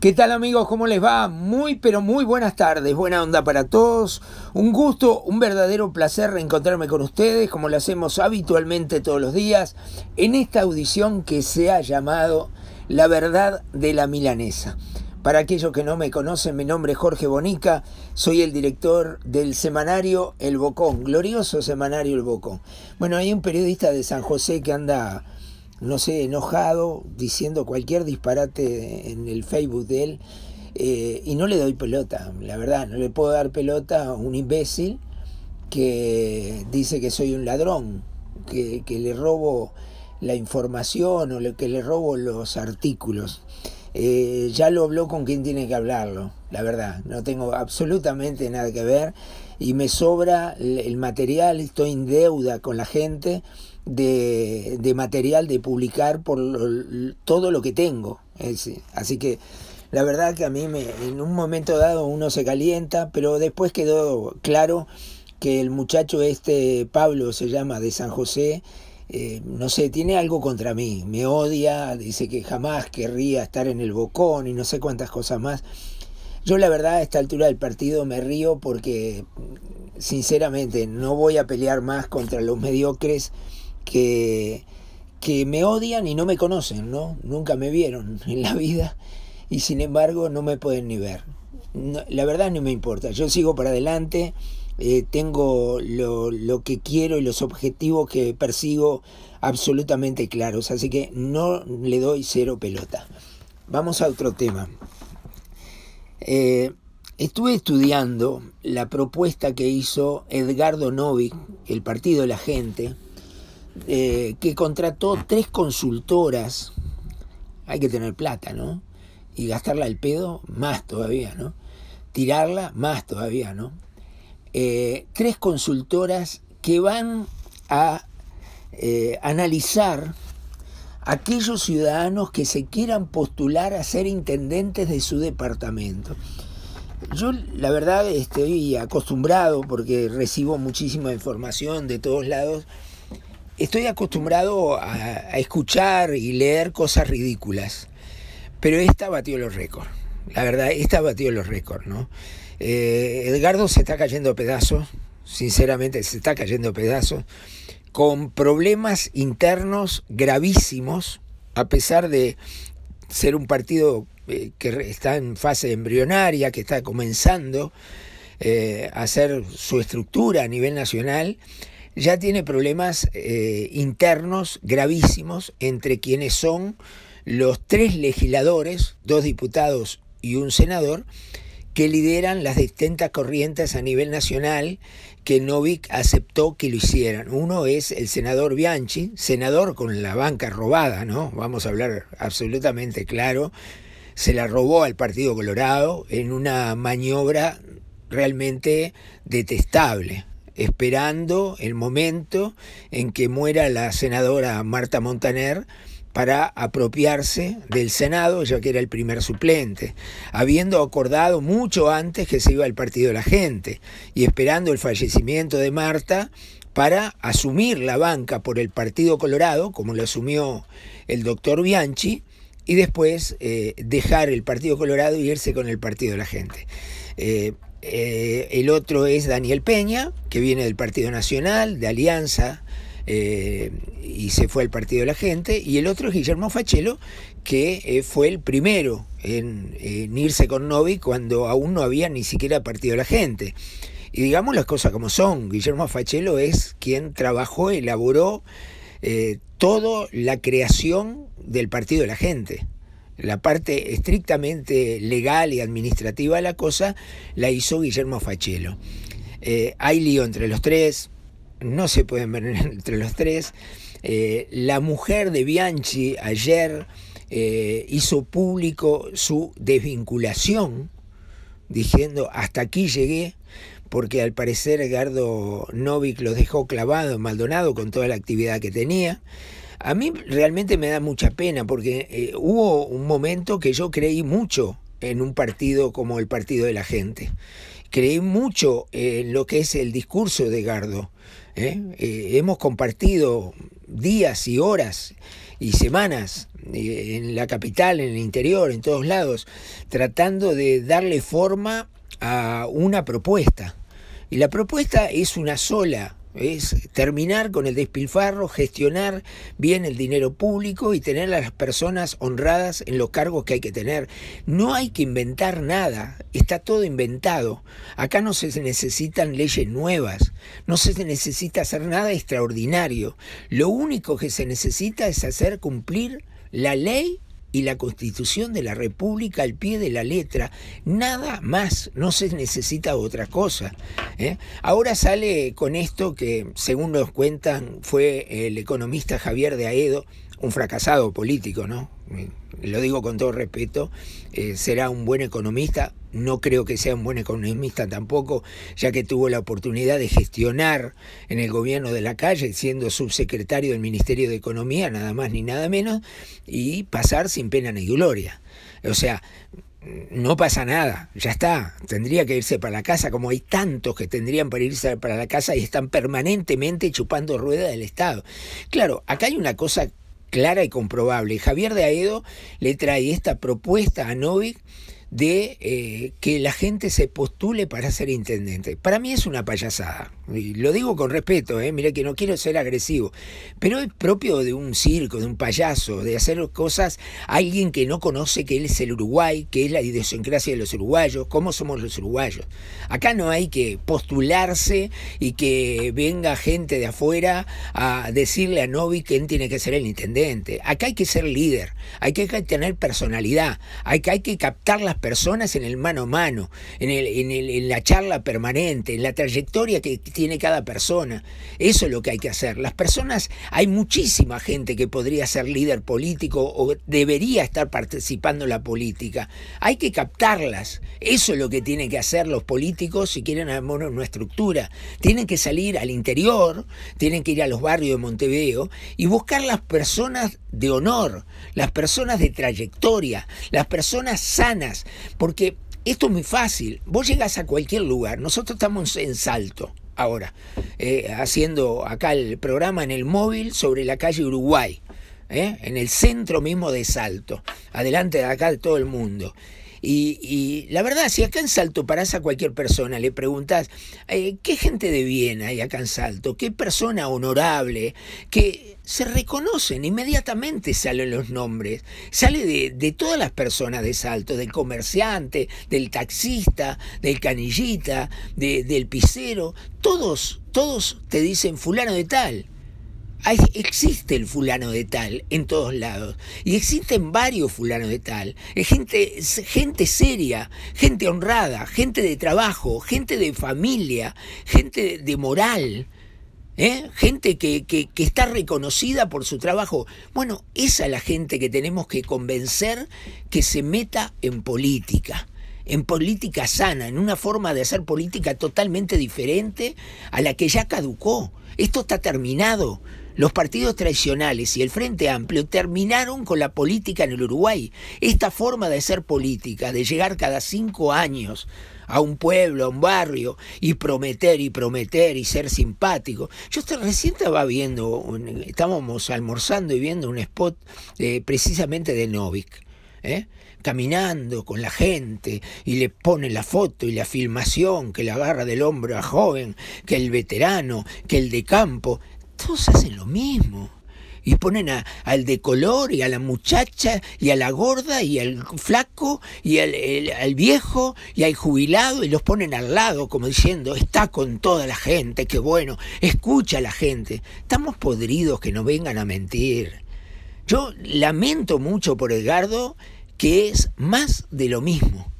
¿Qué tal amigos? ¿Cómo les va? Muy pero muy buenas tardes, buena onda para todos. Un gusto, un verdadero placer reencontrarme con ustedes como lo hacemos habitualmente todos los días en esta audición que se ha llamado La verdad de la milanesa. Para aquellos que no me conocen, mi nombre es Jorge Bonica, soy el director del semanario El Bocón, glorioso semanario El Bocón. Bueno, hay un periodista de San José que anda no sé, enojado, diciendo cualquier disparate en el Facebook de él. Eh, y no le doy pelota, la verdad, no le puedo dar pelota a un imbécil que dice que soy un ladrón, que, le robo la información o que le robo los artículos. Eh, ya lo habló con quien tiene que hablarlo, la verdad, no tengo absolutamente nada que ver y me sobra el material, estoy en deuda con la gente de, material de publicar por todo lo que tengo. así que la verdad que a mí me, en un momento dado uno se calienta, pero después quedó claro que el muchacho este, Pablo se llama, de San José, eh, no sé, tiene algo contra mí, me odia, dice que jamás querría estar en el bocón y no sé cuántas cosas más. Yo la verdad a esta altura del partido me río porque sinceramente no voy a pelear más contra los mediocres que, que me odian y no me conocen, ¿no? Nunca me vieron en la vida y sin embargo no me pueden ni ver. la verdad no me importa, yo sigo para adelante, eh, tengo lo, lo, que quiero y los objetivos que persigo absolutamente claros, así que no le doy cero pelota. Vamos a otro tema. Eh, estuve estudiando la propuesta que hizo Edgardo Novik, el Partido de la Gente, eh, que contrató tres consultoras. Hay que tener plata, ¿no? Y gastarla al pedo, más todavía, ¿no? Tirarla, más todavía, ¿no? Eh, tres consultoras que van a analizar aquellos ciudadanos que se quieran postular a ser intendentes de su departamento. Yo la verdad estoy acostumbrado, porque recibo muchísima información de todos lados, estoy acostumbrado a, escuchar y leer cosas ridículas, pero esta batió los récords. La verdad, esta batió los récords, ¿no? Eh, Edgardo se está cayendo a pedazos, sinceramente se está cayendo a pedazos con problemas internos gravísimos, a pesar de ser un partido eh, que está en fase embrionaria, que está comenzando eh, a hacer su estructura a nivel nacional, ya tiene problemas eh, internos gravísimos entre quienes son los tres legisladores, dos diputados y un senador, que lideran las distintas corrientes a nivel nacional que Novik aceptó que lo hicieran. Uno es el senador Bianchi, senador con la banca robada, ¿no? Vamos a hablar absolutamente claro. Se la robó al Partido Colorado en una maniobra realmente detestable, esperando el momento en que muera la senadora Marta Montaner para apropiarse del Senado, ya que era el primer suplente, habiendo acordado mucho antes que se iba al Partido de la Gente y esperando el fallecimiento de Marta para asumir la banca por el Partido Colorado, como lo asumió el doctor Bianchi, y después eh, dejar el Partido Colorado y e irse con el Partido de la Gente. Eh, eh, el otro es Daniel Peña, que viene del Partido Nacional, de Alianza eh, y se fue al Partido de la Gente, y el otro es Guillermo Fachelo, que eh, fue el primero en, irse con Novi cuando aún no había ni siquiera Partido de la Gente. Y digamos las cosas como son, Guillermo Fachelo es quien trabajó, elaboró eh, toda la creación del Partido de la Gente la parte estrictamente legal y administrativa de la cosa la hizo Guillermo Fachelo. hay lío entre los tres, no se pueden ver entre los tres. Eh, la mujer de Bianchi ayer eh, hizo público su desvinculación, diciendo, hasta aquí llegué, porque al parecer Gardo Novik los dejó clavado Maldonado con toda la actividad que tenía. A mí realmente me da mucha pena porque eh, hubo un momento que yo creí mucho en un partido como el Partido de la Gente. Creí mucho en lo que es el discurso de Gardo. ¿eh? Eh, hemos compartido días y horas y semanas eh, en la capital, en el interior, en todos lados, tratando de darle forma a una propuesta. Y la propuesta es una sola, es terminar con el despilfarro, gestionar bien el dinero público y tener a las personas honradas en los cargos que hay que tener. No hay que inventar nada, está todo inventado. Acá no se necesitan leyes nuevas, no se necesita hacer nada extraordinario. Lo único que se necesita es hacer cumplir la ley y la Constitución de la República al pie de la letra, nada más, no se necesita otra cosa. ¿eh? Ahora sale con esto que, según nos cuentan, fue el economista Javier de Aedo, un fracasado político, ¿no? lo digo con todo respeto, eh, será un buen economista, no creo que sea un buen economista tampoco, ya que tuvo la oportunidad de gestionar en el gobierno de la calle, siendo subsecretario del Ministerio de Economía, nada más ni nada menos, y pasar sin pena ni gloria. O sea, no pasa nada, ya está, tendría que irse para la casa, como hay tantos que tendrían para irse para la casa y están permanentemente chupando rueda del Estado. Claro, acá hay una cosa clara y comprobable. Javier de Aedo le trae esta propuesta a Novik de eh, que la gente se postule para ser intendente. Para mí es una payasada lo digo con respeto, ¿eh? mira que no quiero ser agresivo, pero es propio de un circo, de un payaso, de hacer cosas a alguien que no conoce que él es el Uruguay, que es la idiosincrasia de los uruguayos, cómo somos los uruguayos. Acá no hay que postularse y que venga gente de afuera a decirle a Novi quién tiene que ser el intendente. Acá hay que ser líder, hay que tener personalidad, hay que, hay que captar las personas en el mano a mano, en, el, en, el, en la charla permanente, en la trayectoria que tiene cada persona. Eso es lo que hay que hacer. Las personas, hay muchísima gente que podría ser líder político o debería estar participando en la política. Hay que captarlas. Eso es lo que tienen que hacer los políticos si quieren armar una estructura. Tienen que salir al interior, tienen que ir a los barrios de Montevideo y buscar las personas de honor, las personas de trayectoria, las personas sanas, porque esto es muy fácil. Vos llegás a cualquier lugar, nosotros estamos en salto ahora, eh, haciendo acá el programa en el móvil sobre la calle Uruguay, eh, en el centro mismo de Salto, adelante de acá de todo el mundo. Y, la verdad, si acá en Salto parás a cualquier persona, le preguntas, eh, ¿qué gente de bien hay acá en Salto? ¿Qué persona honorable? Que se reconocen, inmediatamente salen los nombres. Sale de, todas las personas de Salto, del comerciante, del taxista, del canillita, del pisero. Todos, todos te dicen fulano de tal existe el fulano de tal en todos lados. Y existen varios fulanos de tal. gente, gente seria, gente honrada, gente de trabajo, gente de familia, gente de moral. ¿eh? gente que, está reconocida por su trabajo. Bueno, esa es la gente que tenemos que convencer que se meta en política, en política sana, en una forma de hacer política totalmente diferente a la que ya caducó. Esto está terminado. Los partidos tradicionales y el Frente Amplio terminaron con la política en el Uruguay. Esta forma de ser política, de llegar cada cinco años a un pueblo, a un barrio, y prometer y prometer y ser simpático. Yo recién estaba viendo, Estamos estábamos almorzando y viendo un spot eh, precisamente de Novik. ¿eh? caminando con la gente y le pone la foto y la filmación que la agarra del hombro a joven, que el veterano, que el de campo todos hacen lo mismo. Y ponen al de color y a la muchacha y a la gorda y al flaco y al, al viejo y al jubilado y los ponen al lado como diciendo, está con toda la gente, qué bueno, escucha a la gente. Estamos podridos que no vengan a mentir. Yo lamento mucho por Edgardo que es más de lo mismo,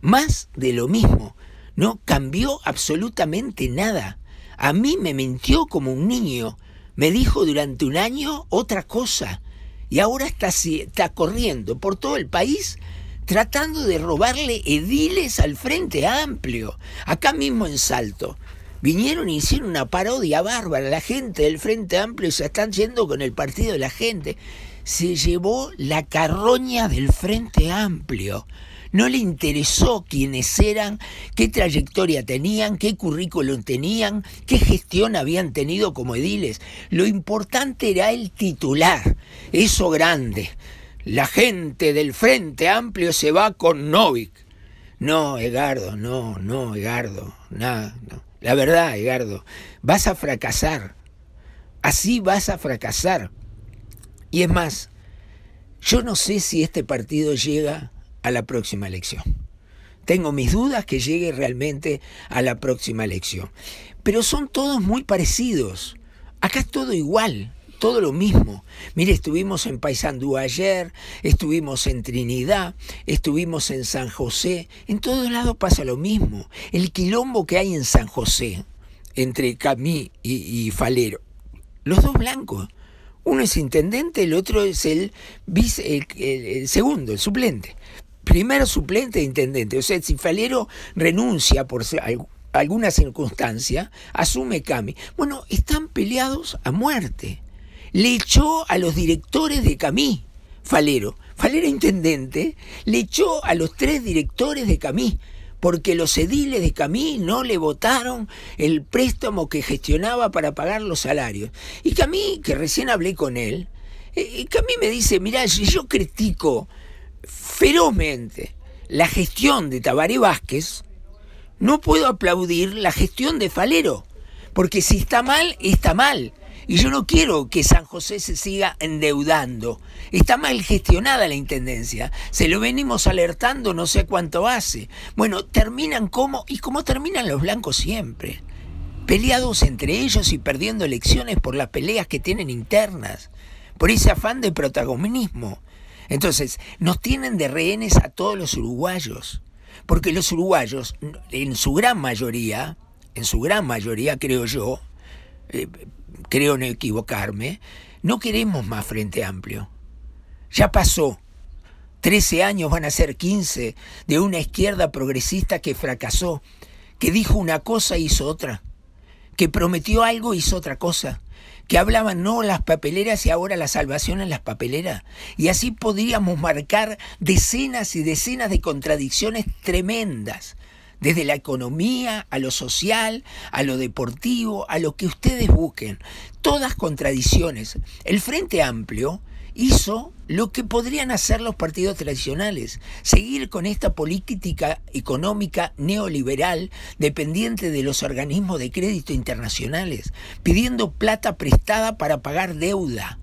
más de lo mismo. No cambió absolutamente nada. A mí me mintió como un niño me dijo durante un año otra cosa y ahora está, está corriendo por todo el país tratando de robarle ediles al Frente Amplio, acá mismo en Salto. Vinieron e hicieron una parodia bárbara. La gente del Frente Amplio se están yendo con el partido de la gente. Se llevó la carroña del Frente Amplio. No le interesó quiénes eran, qué trayectoria tenían, qué currículum tenían, qué gestión habían tenido como ediles. Lo importante era el titular, eso grande. La gente del Frente Amplio se va con Novik. No, Egardo, no, no, Egardo, nada, no. La verdad, Egardo, vas a fracasar. Así vas a fracasar. Y es más, yo no sé si este partido llega a la próxima elección. Tengo mis dudas que llegue realmente a la próxima elección. Pero son todos muy parecidos. Acá es todo igual, todo lo mismo. Mire, estuvimos en Paysandú ayer, estuvimos en Trinidad, estuvimos en San José. En todos lados pasa lo mismo. El quilombo que hay en San José, entre Camí y, Falero. Los dos blancos. Uno es intendente, el otro es el, vice, el segundo, el suplente primer suplente de intendente. O sea, si Falero renuncia por alguna circunstancia, asume Cami. Bueno, están peleados a muerte. Le echó a los directores de Camí, Falero. Falero intendente le echó a los tres directores de Camí porque los ediles de Camí no le votaron el préstamo que gestionaba para pagar los salarios. Y Camí, que recién hablé con él, eh, eh, Camí me dice, mirá, yo critico ferozmente la gestión de Tabaré Vázquez, no puedo aplaudir la gestión de Falero, porque si está mal, está mal. Y yo no quiero que San José se siga endeudando. Está mal gestionada la Intendencia. Se lo venimos alertando no sé cuánto hace. Bueno, terminan como, y como terminan los blancos siempre. Peleados entre ellos y perdiendo elecciones por las peleas que tienen internas, por ese afán de protagonismo. Entonces, nos tienen de rehenes a todos los uruguayos, porque los uruguayos, en su gran mayoría, en su gran mayoría, creo yo, eh, creo no equivocarme, no queremos más Frente Amplio. Ya pasó. 13 años van a ser 15 de una izquierda progresista que fracasó, que dijo una cosa y hizo otra, que prometió algo y hizo otra cosa, que hablaban no las papeleras y ahora la salvación en las papeleras. Y así podríamos marcar decenas y decenas de contradicciones tremendas, desde la economía a lo social, a lo deportivo, a lo que ustedes busquen. Todas contradicciones. El Frente Amplio hizo lo que podrían hacer los partidos tradicionales, seguir con esta política económica neoliberal dependiente de los organismos de crédito internacionales, pidiendo plata prestada para pagar deuda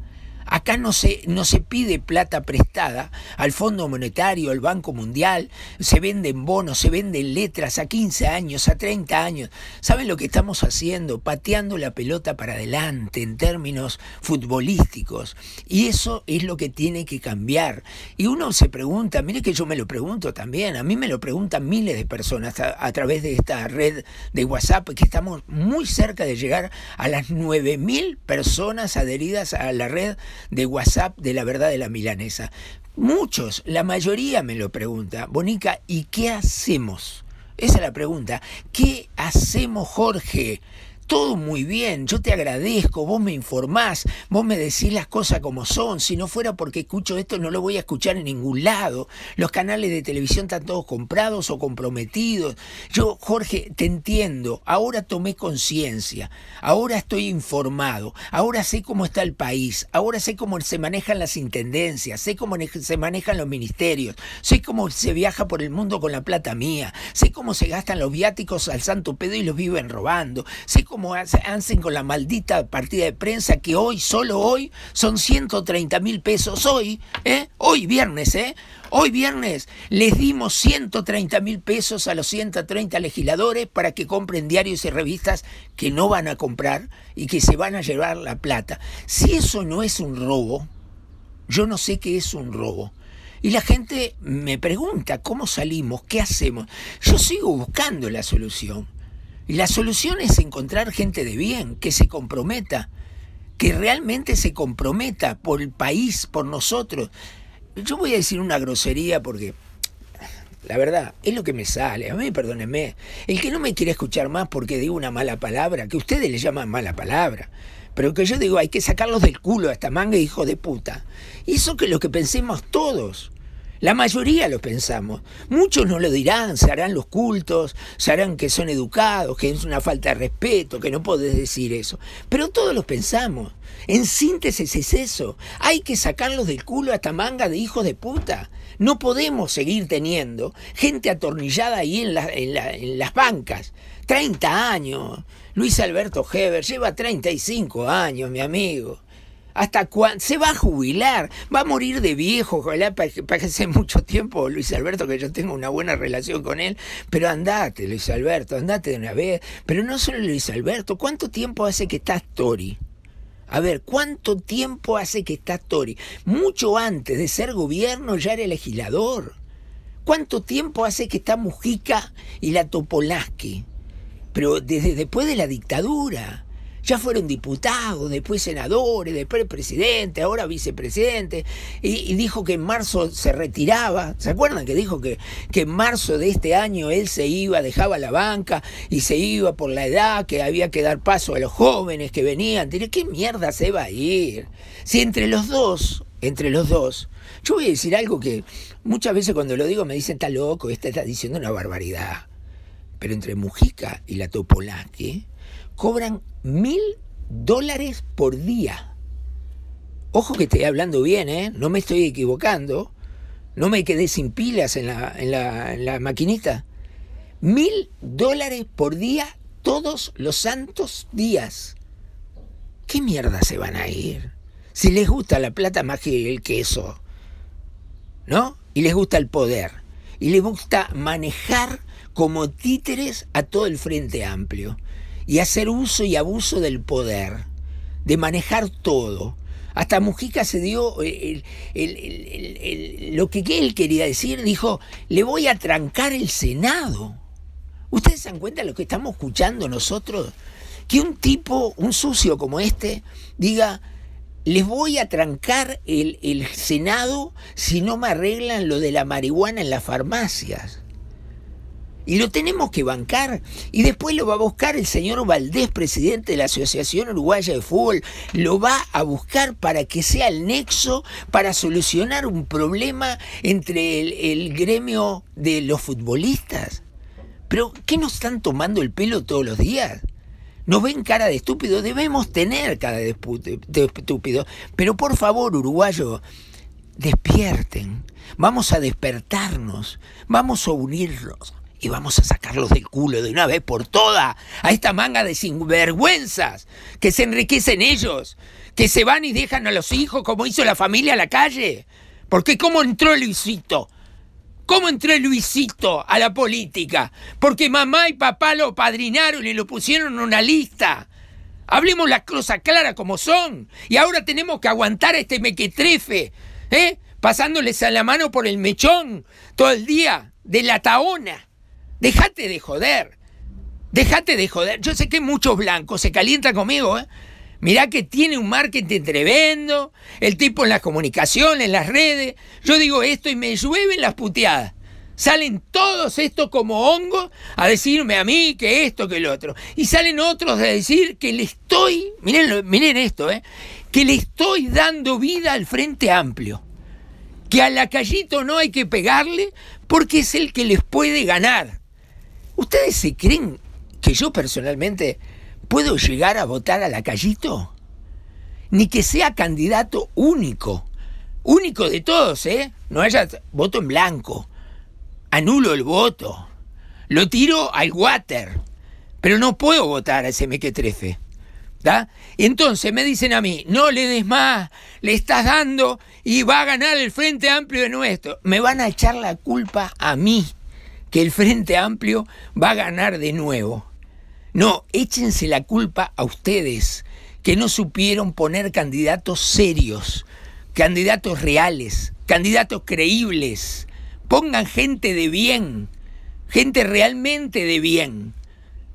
Acá no se, no se pide plata prestada al Fondo Monetario, al Banco Mundial, se venden bonos, se venden letras a 15 años, a 30 años. ¿Saben lo que estamos haciendo? Pateando la pelota para adelante en términos futbolísticos. Y eso es lo que tiene que cambiar. Y uno se pregunta, mire que yo me lo pregunto también, a mí me lo preguntan miles de personas a, a través de esta red de WhatsApp, que estamos muy cerca de llegar a las 9.000 personas adheridas a la red de WhatsApp de la verdad de la milanesa. Muchos, la mayoría me lo pregunta, Bonica, ¿y qué hacemos? Esa es la pregunta. ¿Qué hacemos, Jorge? todo muy bien, yo te agradezco, vos me informás, vos me decís las cosas como son, si no fuera porque escucho esto no lo voy a escuchar en ningún lado, los canales de televisión están todos comprados o comprometidos, yo Jorge te entiendo, ahora tomé conciencia, ahora estoy informado, ahora sé cómo está el país, ahora sé cómo se manejan las intendencias, sé cómo se manejan los ministerios, sé cómo se viaja por el mundo con la plata mía, sé cómo se gastan los viáticos al santo pedo y los viven robando, sé cómo hacen con la maldita partida de prensa que hoy, solo hoy, son 130 mil pesos hoy, ¿eh? hoy viernes, ¿eh? Hoy viernes les dimos 130 mil pesos a los 130 legisladores para que compren diarios y revistas que no van a comprar y que se van a llevar la plata. Si eso no es un robo, yo no sé qué es un robo. Y la gente me pregunta, ¿cómo salimos? ¿Qué hacemos? Yo sigo buscando la solución. La solución es encontrar gente de bien, que se comprometa, que realmente se comprometa por el país, por nosotros. Yo voy a decir una grosería porque la verdad, es lo que me sale. A mí, perdónenme. El que no me quiere escuchar más porque digo una mala palabra, que ustedes le llaman mala palabra, pero que yo digo, hay que sacarlos del culo a esta manga, hijo de puta. eso que lo que pensemos todos. La mayoría lo pensamos. Muchos no lo dirán, se harán los cultos, se harán que son educados, que es una falta de respeto, que no podés decir eso. Pero todos lo pensamos. En síntesis es eso. Hay que sacarlos del culo hasta manga de hijos de puta. No podemos seguir teniendo gente atornillada ahí en, en las bancas. 30 años. Luis Alberto Heber lleva 35 años, mi amigo. ¿Hasta cuándo? Se va a jubilar, va a morir de viejo, ojalá sea mucho tiempo Luis Alberto, que yo tengo una buena relación con él, pero andate Luis Alberto, andate de una vez. Pero no solo Luis Alberto, ¿cuánto tiempo hace que estás Tori? A ver, ¿cuánto tiempo hace que estás Tori? Mucho antes de ser gobierno ya era legislador. ¿Cuánto tiempo hace que está Mujica y la Topolaski? Pero desde después de la dictadura. Ya fueron diputados, después senadores, después presidente, ahora vicepresidente, y, dijo que en marzo se retiraba. ¿Se acuerdan que dijo que, que en marzo de este año él se iba, dejaba la banca y se iba por la edad, que había que dar paso a los jóvenes que venían? ¿qué mierda se va a ir? Si entre los dos, entre los dos, yo voy a decir algo que muchas veces cuando lo digo me dicen, está loco, esta está diciendo una barbaridad. Pero entre Mujica y la ¿eh? cobran mil dólares por día. Ojo que estoy hablando bien, ¿eh? no me estoy equivocando. No me quedé sin pilas en la, en la, en la maquinita. Mil dólares por día todos los santos días. ¿Qué mierda se van a ir? Si les gusta la plata más que el queso. ¿No? Y les gusta el poder. Y les gusta manejar como títeres a todo el Frente Amplio y hacer uso y abuso del poder, de manejar todo. Hasta Mujica se dio eh, lo que él quería decir, dijo, le voy a trancar el Senado. ¿Ustedes se dan cuenta de lo que estamos escuchando nosotros? Que un tipo, un sucio como este, diga, les voy a trancar el Senado si no me arreglan lo de la marihuana en las farmacias. Y lo tenemos que bancar. Y después lo va a buscar el señor Valdés, presidente de la Asociación Uruguaya de Fútbol. Lo va a buscar para que sea el nexo para solucionar un problema entre el, gremio de los futbolistas. Pero, ¿qué nos están tomando el pelo todos los días? Nos ven cara de estúpido, debemos tener cara de estúpido. Pero por favor, uruguayo, despierten. Vamos a despertarnos, vamos a unirnos y vamos a sacarlos del culo de una vez por todas a esta manga de sinvergüenzas que se enriquecen ellos, que se van y dejan a los hijos como hizo la familia a la calle. Porque ¿cómo entró Luisito? ¿Cómo entró Luisito a la política? Porque mamá y papá lo padrinaron y lo pusieron en una lista. Hablemos las cosas claras como son. Y ahora tenemos que aguantar a este mequetrefe, ¿eh? pasándoles a la mano por el mechón todo el día de la taona. Dejate de joder. Dejate de joder. Yo sé que muchos blancos se calientan conmigo, ¿eh? Mirá que tiene un marketing tremendo, el tipo en las comunicaciones, en las redes. Yo digo esto y me llueven las puteadas. Salen todos estos como hongos a decirme a mí que esto, que el otro. Y salen otros a decir que le estoy, miren, miren esto, eh, que le estoy dando vida al Frente Amplio. Que a la callito no hay que pegarle porque es el que les puede ganar. ¿Ustedes se creen que yo personalmente puedo llegar a votar a la Callito? Ni que sea candidato único. Único de todos, ¿eh? No haya voto en blanco. Anulo el voto. Lo tiro al water. Pero no puedo votar a ese MQ13. ¿Da? Entonces me dicen a mí, no le des más, le estás dando y va a ganar el Frente Amplio de nuestro. Me van a echar la culpa a mí que el Frente Amplio va a ganar de nuevo. No, échense la culpa a ustedes, que no supieron poner candidatos serios, candidatos reales, candidatos creíbles. Pongan gente de bien, gente realmente de bien,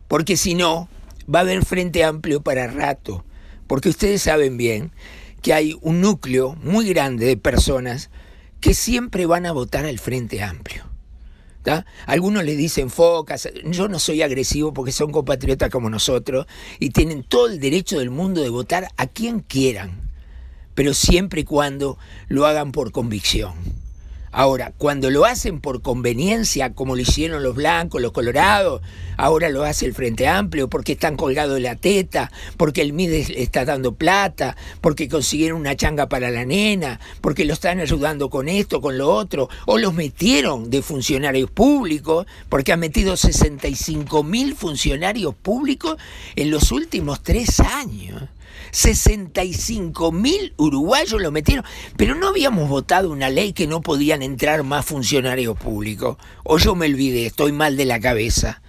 porque si no, va a haber Frente Amplio para rato, porque ustedes saben bien que hay un núcleo muy grande de personas que siempre van a votar al Frente Amplio. Algunos les dicen focas, yo no soy agresivo porque son compatriotas como nosotros y tienen todo el derecho del mundo de votar a quien quieran, pero siempre y cuando lo hagan por convicción. Ahora, cuando lo hacen por conveniencia, como lo hicieron los blancos, los colorados, ahora lo hace el Frente Amplio porque están colgados de la teta, porque el MIDES está dando plata, porque consiguieron una changa para la nena, porque lo están ayudando con esto, con lo otro, o los metieron de funcionarios públicos, porque han metido 65 mil funcionarios públicos en los últimos tres años. 65 mil uruguayos lo metieron, pero no habíamos votado una ley que no podían entrar más funcionarios públicos. O yo me olvidé, estoy mal de la cabeza.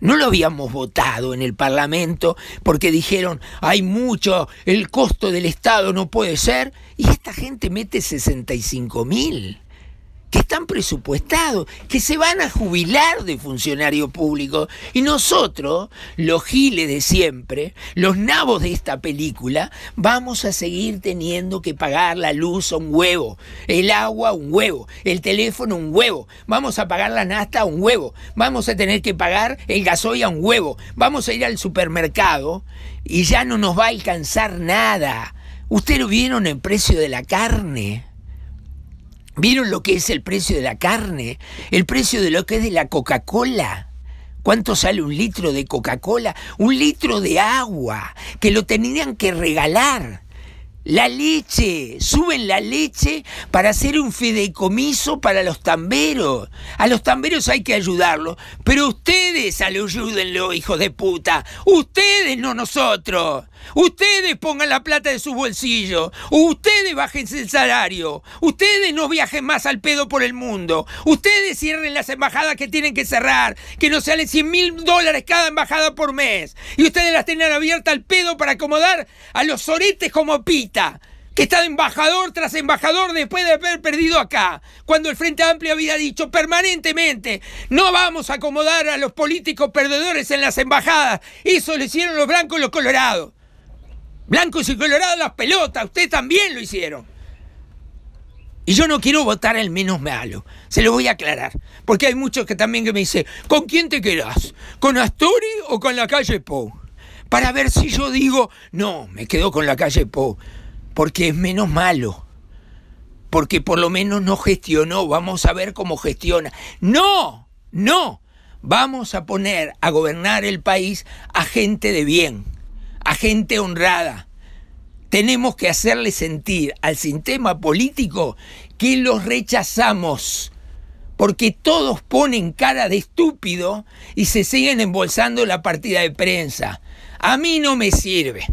No lo habíamos votado en el Parlamento porque dijeron, hay mucho, el costo del Estado no puede ser. Y esta gente mete 65 mil que están presupuestados, que se van a jubilar de funcionario público. Y nosotros, los giles de siempre, los nabos de esta película, vamos a seguir teniendo que pagar la luz a un huevo, el agua a un huevo, el teléfono a un huevo, vamos a pagar la nasta a un huevo, vamos a tener que pagar el gasoil a un huevo, vamos a ir al supermercado y ya no nos va a alcanzar nada. ¿Ustedes lo vieron el precio de la carne? ¿Vieron lo que es el precio de la carne? ¿El precio de lo que es de la Coca-Cola? ¿Cuánto sale un litro de Coca-Cola? Un litro de agua, que lo tenían que regalar. La leche, suben la leche para hacer un fideicomiso para los tamberos. A los tamberos hay que ayudarlos, pero ustedes ayúdenlo, hijos de puta. Ustedes, no nosotros. Ustedes pongan la plata de su bolsillo. Ustedes bájense el salario. Ustedes no viajen más al pedo por el mundo. Ustedes cierren las embajadas que tienen que cerrar, que no salen 100 mil dólares cada embajada por mes. Y ustedes las tengan abiertas al pedo para acomodar a los oretes como pita que está embajador tras embajador después de haber perdido acá, cuando el Frente Amplio había dicho permanentemente, no vamos a acomodar a los políticos perdedores en las embajadas, eso lo hicieron los blancos y los colorados. Blancos y colorados las pelotas, ustedes también lo hicieron. Y yo no quiero votar al menos malo, se lo voy a aclarar, porque hay muchos que también que me dicen, ¿con quién te quedas ¿Con Astori o con la calle Pou? Para ver si yo digo, no, me quedo con la calle Pou porque es menos malo, porque por lo menos no gestionó, vamos a ver cómo gestiona. No, no, vamos a poner a gobernar el país a gente de bien, a gente honrada. Tenemos que hacerle sentir al sistema político que los rechazamos porque todos ponen cara de estúpido y se siguen embolsando la partida de prensa. A mí no me sirve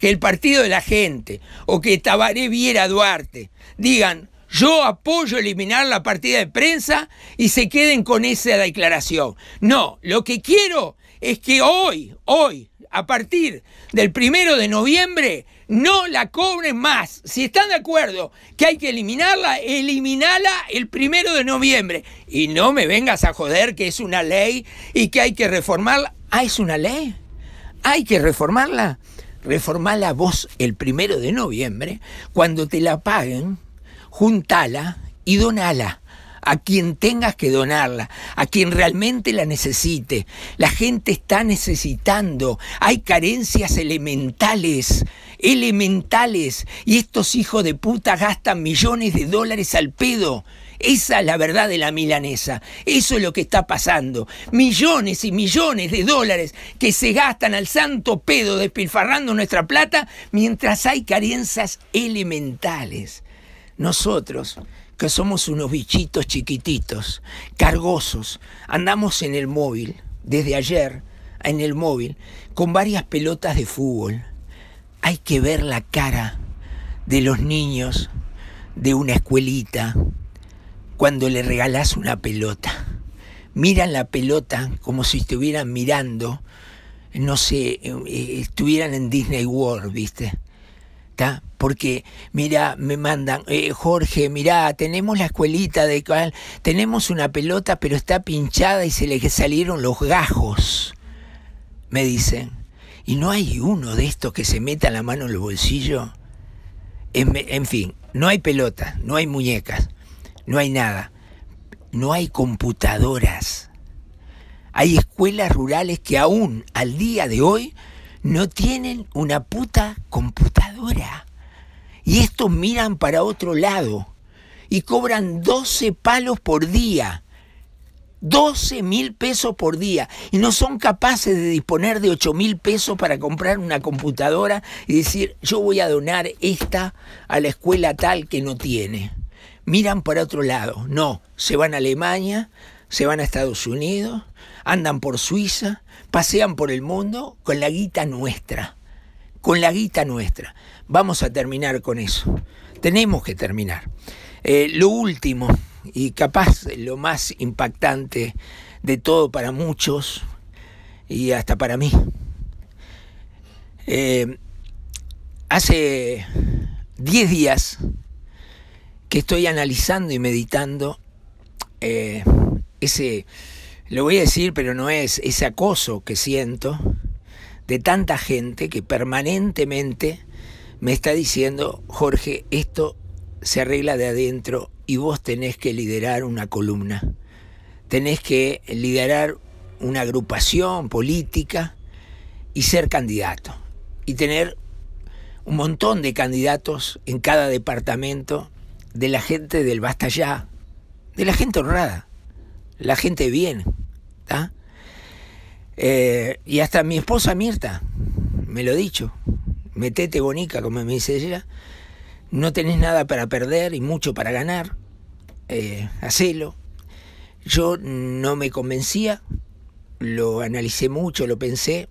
que el partido de la gente o que Tabaré viera Duarte digan, yo apoyo eliminar la partida de prensa y se queden con esa declaración. No, lo que quiero es que hoy, hoy, a partir del primero de noviembre, no la cobren más. Si están de acuerdo que hay que eliminarla, eliminala el primero de noviembre. Y no me vengas a joder que es una ley y que hay que reformarla. Ah, es una ley. Hay que reformarla la voz el primero de noviembre, cuando te la paguen, juntala y donala a quien tengas que donarla, a quien realmente la necesite. La gente está necesitando, hay carencias elementales, elementales, y estos hijos de puta gastan millones de dólares al pedo esa es la verdad de la milanesa. Eso es lo que está pasando. Millones y millones de dólares que se gastan al santo pedo despilfarrando nuestra plata mientras hay carencias elementales. Nosotros, que somos unos bichitos chiquititos, cargosos, andamos en el móvil, desde ayer, en el móvil, con varias pelotas de fútbol. Hay que ver la cara de los niños de una escuelita, cuando le regalás una pelota. Miran la pelota como si estuvieran mirando, no sé, eh, estuvieran en Disney World, ¿viste? ¿está? Porque, mira, me mandan, eh, Jorge, mira, tenemos la escuelita de tenemos una pelota, pero está pinchada y se le salieron los gajos, me dicen. Y no hay uno de estos que se meta la mano en el bolsillo. en fin, no hay pelota, no hay muñecas no hay nada. No hay computadoras. Hay escuelas rurales que aún al día de hoy no tienen una puta computadora. Y estos miran para otro lado y cobran 12 palos por día. 12 mil pesos por día y no son capaces de disponer de 8 mil pesos para comprar una computadora y decir yo voy a donar esta a la escuela tal que no tiene miran para otro lado. No, se van a Alemania, se van a Estados Unidos, andan por Suiza, pasean por el mundo con la guita nuestra. Con la guita nuestra. Vamos a terminar con eso. Tenemos que terminar. Eh, lo último y capaz lo más impactante de todo para muchos y hasta para mí. Eh, hace 10 días que estoy analizando y meditando eh, ese, lo voy a decir, pero no es, ese acoso que siento de tanta gente que permanentemente me está diciendo, Jorge, esto se arregla de adentro y vos tenés que liderar una columna, tenés que liderar una agrupación política y ser candidato y tener un montón de candidatos en cada departamento de la gente del basta ya, de la gente honrada, la gente bien. Eh, y hasta mi esposa Mirta me lo ha dicho, metete bonica, como me dice ella, no tenés nada para perder y mucho para ganar, eh, hacelo. Yo no me convencía, lo analicé mucho, lo pensé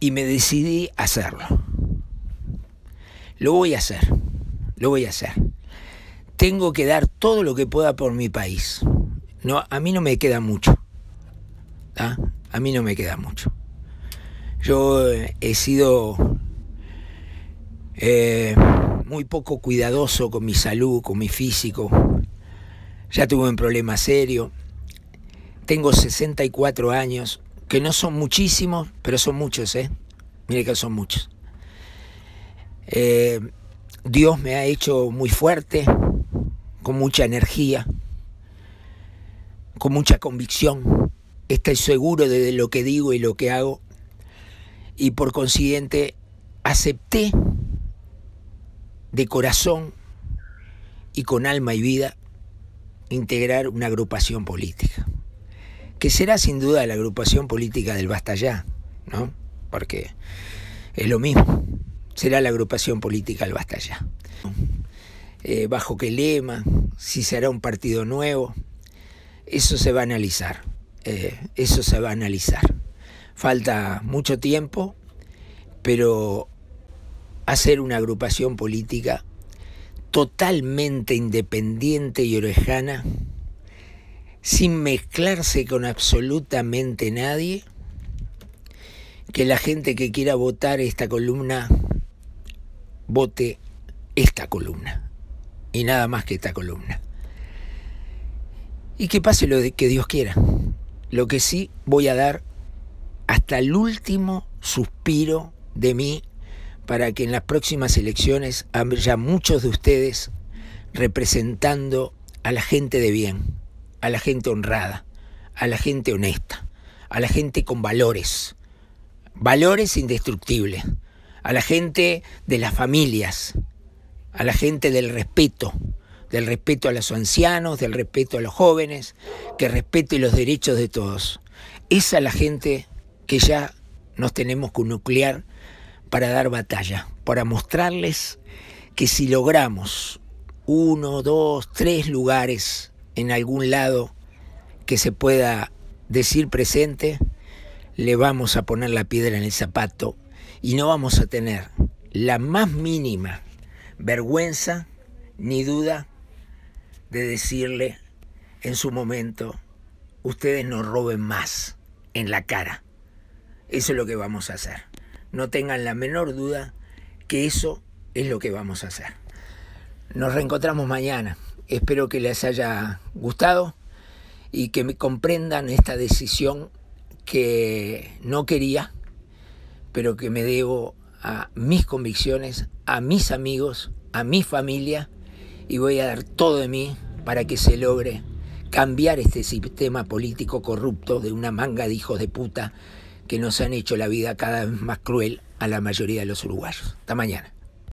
y me decidí hacerlo. Lo voy a hacer, lo voy a hacer tengo que dar todo lo que pueda por mi país. No, a mí no me queda mucho. A mí no me queda mucho. Yo eh, he sido eh, muy poco cuidadoso con mi salud, con mi físico. Ya tuve un problema serio. Tengo 64 años, que no son muchísimos, pero son muchos, ¿eh? Mire que son muchos. Eh, Dios me ha hecho muy fuerte, con mucha energía, con mucha convicción. Estoy seguro de lo que digo y lo que hago. Y por consiguiente, acepté de corazón y con alma y vida integrar una agrupación política, que será sin duda la agrupación política del Basta ¿no? Porque es lo mismo, será la agrupación política del Basta eh, bajo qué lema, si será un partido nuevo. Eso se va a analizar, eh, eso se va a analizar. Falta mucho tiempo, pero hacer una agrupación política totalmente independiente y orejana, sin mezclarse con absolutamente nadie, que la gente que quiera votar esta columna vote esta columna y nada más que esta columna. Y que pase lo de que Dios quiera. Lo que sí voy a dar hasta el último suspiro de mí para que en las próximas elecciones haya muchos de ustedes representando a la gente de bien, a la gente honrada, a la gente honesta, a la gente con valores, valores indestructibles, a la gente de las familias, a la gente del respeto, del respeto a los ancianos, del respeto a los jóvenes, que respete los derechos de todos. Esa es la gente que ya nos tenemos que nuclear para dar batalla, para mostrarles que si logramos uno, dos, tres lugares en algún lado que se pueda decir presente, le vamos a poner la piedra en el zapato y no vamos a tener la más mínima vergüenza ni duda de decirle en su momento, ustedes no roben más en la cara. Eso es lo que vamos a hacer. No tengan la menor duda que eso es lo que vamos a hacer. Nos reencontramos mañana. Espero que les haya gustado y que me comprendan esta decisión que no quería, pero que me debo a mis convicciones, a mis amigos, a mi familia y voy a dar todo de mí para que se logre cambiar este sistema político corrupto de una manga de hijos de puta que nos han hecho la vida cada vez más cruel a la mayoría de los uruguayos. Hasta mañana.